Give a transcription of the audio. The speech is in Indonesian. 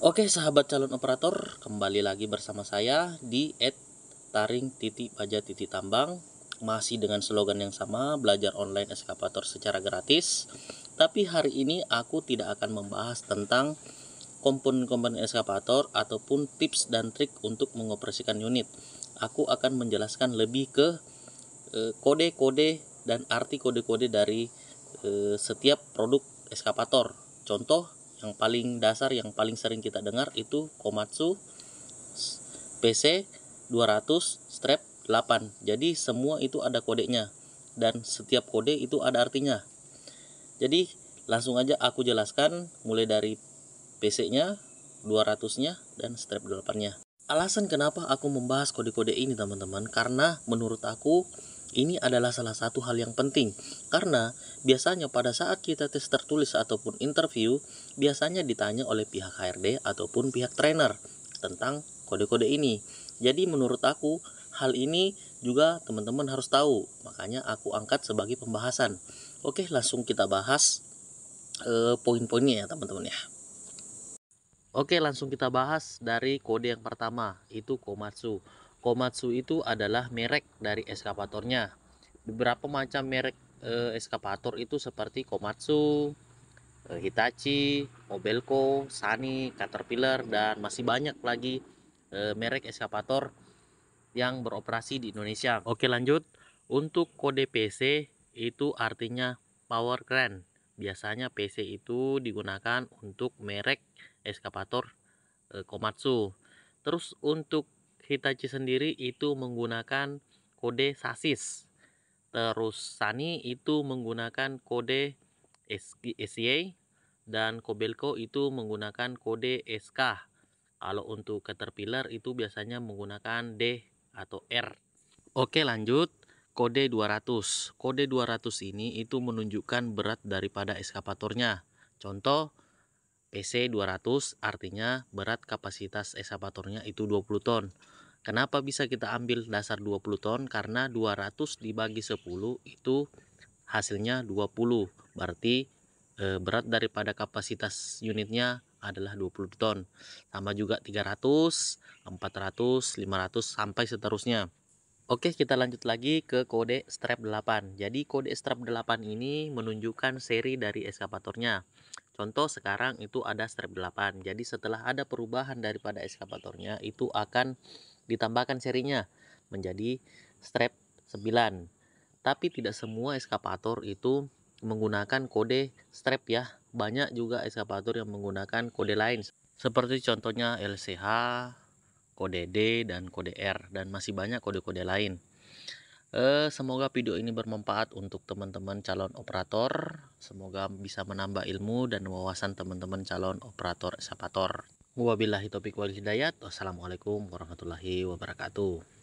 Oke sahabat calon operator, kembali lagi bersama saya di at taring titik titik tambang masih dengan slogan yang sama belajar online eskavator secara gratis tapi hari ini aku tidak akan membahas tentang komponen-komponen eskavator ataupun tips dan trik untuk mengoperasikan unit aku akan menjelaskan lebih ke eh, kode-kode dan arti kode-kode dari eh, setiap produk eskavator contoh yang paling dasar yang paling sering kita dengar itu Komatsu PC 200 strap 8 jadi semua itu ada kodenya dan setiap kode itu ada artinya jadi langsung aja aku jelaskan mulai dari PC nya 200 nya dan strap 8 nya alasan kenapa aku membahas kode-kode ini teman-teman karena menurut aku ini adalah salah satu hal yang penting, karena biasanya pada saat kita tes tertulis ataupun interview, biasanya ditanya oleh pihak HRD ataupun pihak trainer tentang kode-kode ini. Jadi menurut aku, hal ini juga teman-teman harus tahu, makanya aku angkat sebagai pembahasan. Oke, langsung kita bahas eh, poin-poinnya ya teman-teman ya. Oke, langsung kita bahas dari kode yang pertama, itu Komatsu. Komatsu itu adalah merek dari eskavatornya. Beberapa macam merek eh, eskavator itu seperti Komatsu, eh, Hitachi, Mobilco, Sani, Caterpillar dan masih banyak lagi eh, merek eskavator yang beroperasi di Indonesia. Oke, lanjut. Untuk kode PC itu artinya power crane. Biasanya PC itu digunakan untuk merek eskapator eh, Komatsu. Terus untuk Hitachi sendiri itu menggunakan kode sasis. Terus Sani itu menggunakan kode SCA e dan Kobelco itu menggunakan kode SK. Kalau untuk Caterpillar itu biasanya menggunakan D atau R. Oke lanjut, kode 200. Kode 200 ini itu menunjukkan berat daripada eskapatornya. Contoh, PC 200 artinya berat kapasitas eksavatornya itu 20 ton. Kenapa bisa kita ambil dasar 20 ton? Karena 200 dibagi 10 itu hasilnya 20. Berarti e, berat daripada kapasitas unitnya adalah 20 ton. Sama juga 300, 400, 500 sampai seterusnya. Oke, kita lanjut lagi ke kode strap 8. Jadi kode strap 8 ini menunjukkan seri dari eskavatornya. Contoh sekarang itu ada strap 8. Jadi setelah ada perubahan daripada eskapatornya itu akan ditambahkan serinya menjadi strap 9. Tapi tidak semua eskapator itu menggunakan kode strap ya. Banyak juga eskavator yang menggunakan kode lain. Seperti contohnya LCH, kode D dan kode R dan masih banyak kode-kode lain. Uh, semoga video ini bermanfaat untuk teman-teman calon operator. Semoga bisa menambah ilmu dan wawasan teman-teman calon operator eskapator. Wabillahi topik wal hidayat. Wassalamualaikum warahmatullahi wabarakatuh.